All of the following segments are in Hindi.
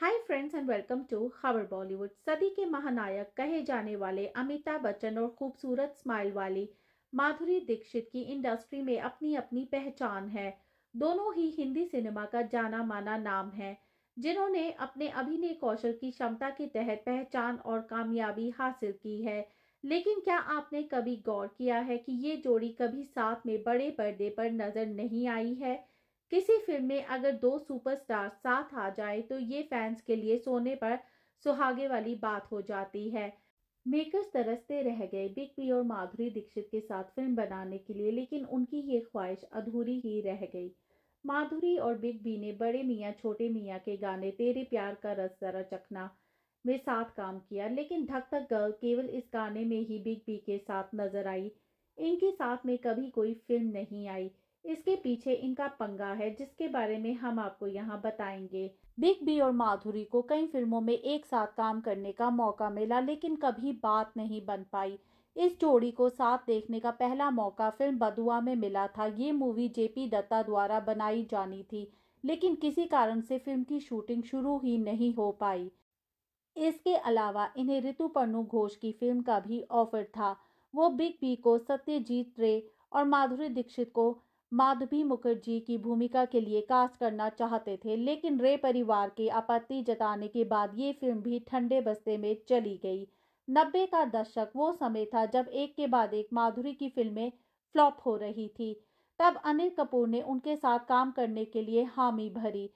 hi friends and welcome to खबर बॉलीवुड सदी के महानायक कहे जाने वाले अमिताभ बच्चन और खूबसूरत स्माइल वाली माधुरी दीक्षित की इंडस्ट्री में अपनी अपनी पहचान है दोनों ही हिंदी सिनेमा का जाना माना नाम है जिन्होंने अपने अभिनय कौशल की क्षमता के तहत पहचान और कामयाबी हासिल की है लेकिन क्या आपने कभी गौर किया है कि ये जोड़ी कभी साथ में बड़े पर्दे पर नजर नहीं आई है किसी फिल्म में अगर दो सुपरस्टार साथ आ जाए तो ये फैंस के लिए सोने पर सुहागे वाली बात हो जाती है मेकर्स तरसते रह गए बिग बी और माधुरी दीक्षित के साथ फिल्म बनाने के लिए लेकिन उनकी ये ख्वाहिश अधूरी ही रह गई माधुरी और बिग बी ने बड़े मियाँ छोटे मियाँ के गाने तेरे प्यार का रस जरा चखना में साथ काम किया लेकिन धक धक गर्ल केवल इस गाने में ही बिग बी के साथ नजर आई इनके साथ में कभी कोई फिल्म नहीं आई इसके पीछे इनका पंगा है जिसके बारे में हम आपको यहाँ बताएंगे बिग बी और माधुरी को कई फिल्मों में एक साथ काम करने का मौका मिला लेकिन कभी बात नहीं बन पाई इस जोड़ी को साथ देखने का पहला मौका फिल्म बदुआ में मिला था ये मूवी जेपी दत्ता द्वारा बनाई जानी थी लेकिन किसी कारण से फिल्म की शूटिंग शुरू ही नहीं हो पाई इसके अलावा इन्हें ऋतु पन्नू घोष की फिल्म का भी ऑफर था वो बिग बी को सत्यजीत रे और माधुरी दीक्षित को माधवी मुखर्जी की भूमिका के लिए कास्ट करना चाहते थे लेकिन रे परिवार के आपत्ति जताने के बाद ये फिल्म भी ठंडे बस्ते में चली गई नब्बे का दशक वो समय था जब एक के बाद एक माधुरी की फिल्में फ्लॉप हो रही थी तब अनिल कपूर ने उनके साथ काम करने के लिए हामी भरी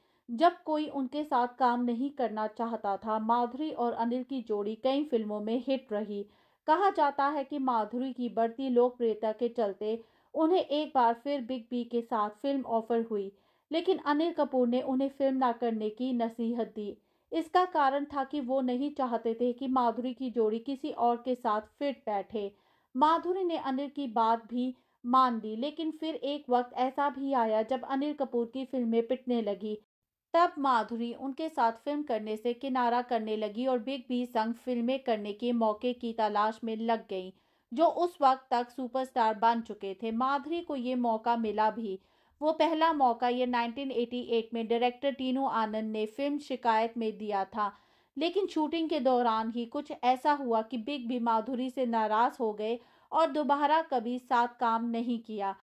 जब कोई उनके साथ काम नहीं करना चाहता था माधुरी और अनिल की जोड़ी कई फिल्मों में हिट रही कहा जाता है कि माधुरी की बढ़ती लोकप्रियता के चलते उन्हें एक बार फिर बिग बी के साथ फिल्म ऑफर हुई लेकिन अनिल कपूर ने उन्हें फिल्म ना करने की नसीहत दी इसका कारण था कि वो नहीं चाहते थे कि माधुरी की जोड़ी किसी और के साथ फिट बैठे माधुरी ने अनिल की बात भी मान ली लेकिन फिर एक वक्त ऐसा भी आया जब अनिल कपूर की फिल्में पिटने लगी तब माधुरी उनके साथ फिल्म करने से किनारा करने लगी और बिग बी संग फिल्में करने के मौके की तलाश में लग गई जो उस वक्त तक सुपरस्टार बन चुके थे माधुरी को ये मौका मिला भी वो पहला मौका ये 1988 में डायरेक्टर टीनू आनंद ने फिल्म शिकायत में दिया था लेकिन शूटिंग के दौरान ही कुछ ऐसा हुआ कि बिग भी माधुरी से नाराज हो गए और दोबारा कभी साथ काम नहीं किया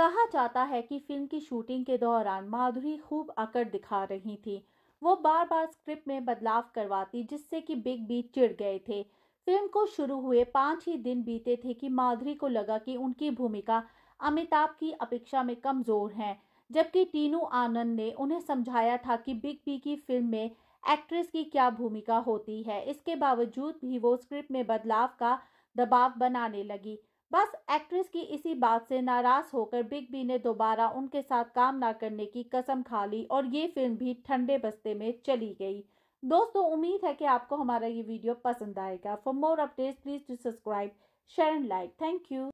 कहा जाता है कि फिल्म की शूटिंग के दौरान माधुरी खूब अकड़ दिखा रही थी वो बार बार स्क्रिप्ट में बदलाव करवाती जिससे कि बिग बी चिड़ गए थे फिल्म को शुरू हुए पाँच ही दिन बीते थे कि माधुरी को लगा कि उनकी भूमिका अमिताभ की अपेक्षा में कमज़ोर है जबकि टीनू आनंद ने उन्हें समझाया था कि बिग बी की फिल्म में एक्ट्रेस की क्या भूमिका होती है इसके बावजूद भी वो स्क्रिप्ट में बदलाव का दबाव बनाने लगी बस एक्ट्रेस की इसी बात से नाराज होकर बिग बी ने दोबारा उनके साथ काम ना करने की कसम खा ली और ये फिल्म भी ठंडे बस्ते में चली गई दोस्तों उम्मीद है कि आपको हमारा ये वीडियो पसंद आएगा for more updates please to subscribe share and like thank you